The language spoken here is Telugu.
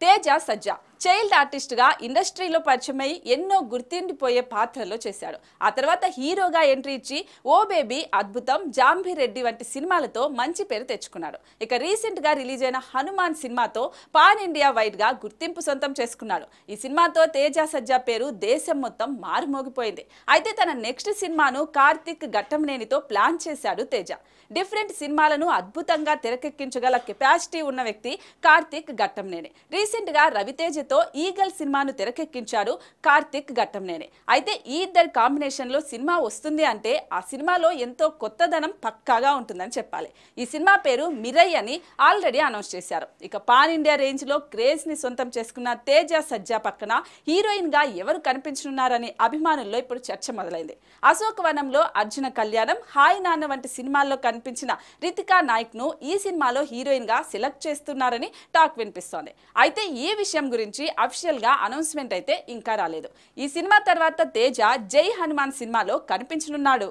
तेज सज्जा చైల్డ్ ఆర్టిస్ట్గా ఇండస్ట్రీలో పరిచయమై ఎన్నో గుర్తిండిపోయే పాత్రలో చేశాడు ఆ తర్వాత హీరోగా ఎంట్రీ ఇచ్చి ఓ బేబీ అద్భుతం జాంబీరెడ్డి వంటి సినిమాలతో మంచి పేరు తెచ్చుకున్నాడు ఇక రీసెంట్గా రిలీజ్ అయిన హనుమాన్ సినిమాతో పాన్ ఇండియా వైడ్గా గుర్తింపు సొంతం చేసుకున్నాడు ఈ సినిమాతో తేజ సజ్జా పేరు దేశం మొత్తం మారుమోగిపోయింది అయితే తన నెక్స్ట్ సినిమాను కార్తిక్ ఘట్టంనేనితో ప్లాన్ చేశాడు తేజ డిఫరెంట్ సినిమాలను అద్భుతంగా తెరకెక్కించగల కెపాసిటీ ఉన్న వ్యక్తి కార్తిక్ ఘట్టంనేని రీసెంట్గా రవితేజ కాంబినేషన్తో ఈగల్ సినిమాను తెరకెక్కించారు కార్తిక్ ఘట్టంనేనే అయితే ఈ కాంబినేషన్ లో సినిమా వస్తుంది అంటే ఆ సినిమాలో ఎంతో కొత్తదనం పక్కాగా ఉంటుందని చెప్పాలి ఈ సినిమా పేరు మిరై అని ఆల్రెడీ అనౌన్స్ చేశారు ఇక పాన్ ఇండియా రేంజ్ లో క్రేజ్ ని సొంతం చేసుకున్న తేజ సజ్జా పక్కన హీరోయిన్ గా ఎవరు కనిపించనున్నారని అభిమానుల్లో ఇప్పుడు చర్చ మొదలైంది అశోక్ వనంలో అర్జున కళ్యాణం హాయ్ నాన్న వంటి సినిమాల్లో కనిపించిన రితికా నాయక్ ను ఈ సినిమాలో హీరోయిన్ గా సెలెక్ట్ చేస్తున్నారని టాక్ వినిపిస్తోంది అయితే ఈ విషయం గురించి గురించి గా అనౌన్స్మెంట్ అయితే ఇంకా రాలేదు ఈ సినిమా తర్వాత తేజ జై హనుమాన్ సినిమాలో కనిపించనున్నాడు